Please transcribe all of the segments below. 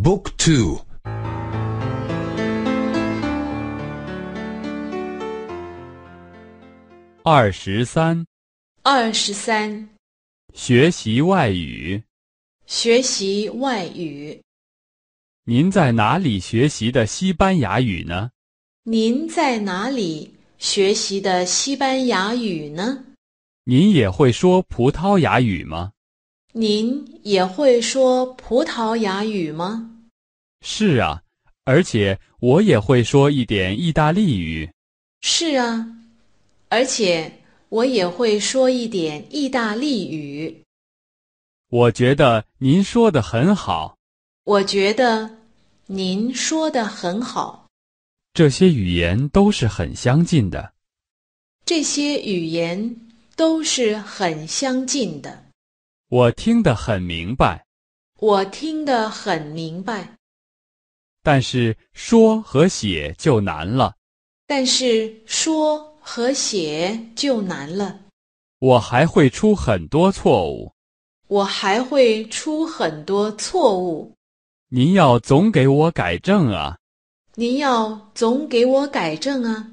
Book two. 二十三，二十三。学习外语，学习外语。您在哪里学习的西班牙语呢？您在哪里学习的西班牙语呢？您也会说葡萄牙语吗？您也会说葡萄牙语吗？是啊，而且我也会说一点意大利语。是啊，而且我也会说一点意大利语。我觉得您说的很好。我觉得您说的很好。这些语言都是很相近的。这些语言都是很相近的。我听得很明白，我听得很明白。但是说和写就难了，但是说和写就难了。我还会出很多错误，我还会出很多错误。您要总给我改正啊，您要总给我改正啊。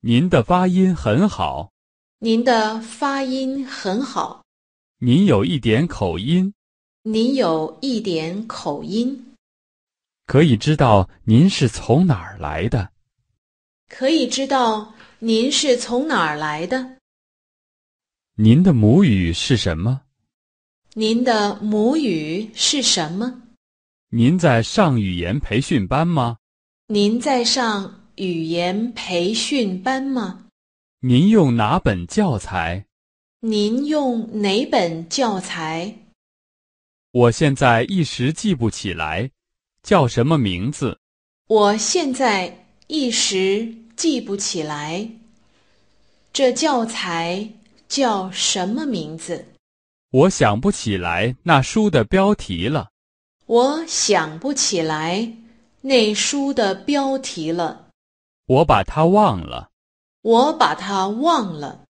您的发音很好，您的发音很好。您有一点口音，您有一点口音，可以知道您是从哪儿来的，可以知道您是从哪儿来的。您的母语是什么？您的母语是什么？您在上语言培训班吗？您在上语言培训班吗？您用哪本教材？您用哪本教材？我现在一时记不起来，叫什么名字？我现在一时记不起来，这教材叫什么名字？我想不起来那书的标题了。我想不起来那书的标题了。我把它忘了。我把它忘了。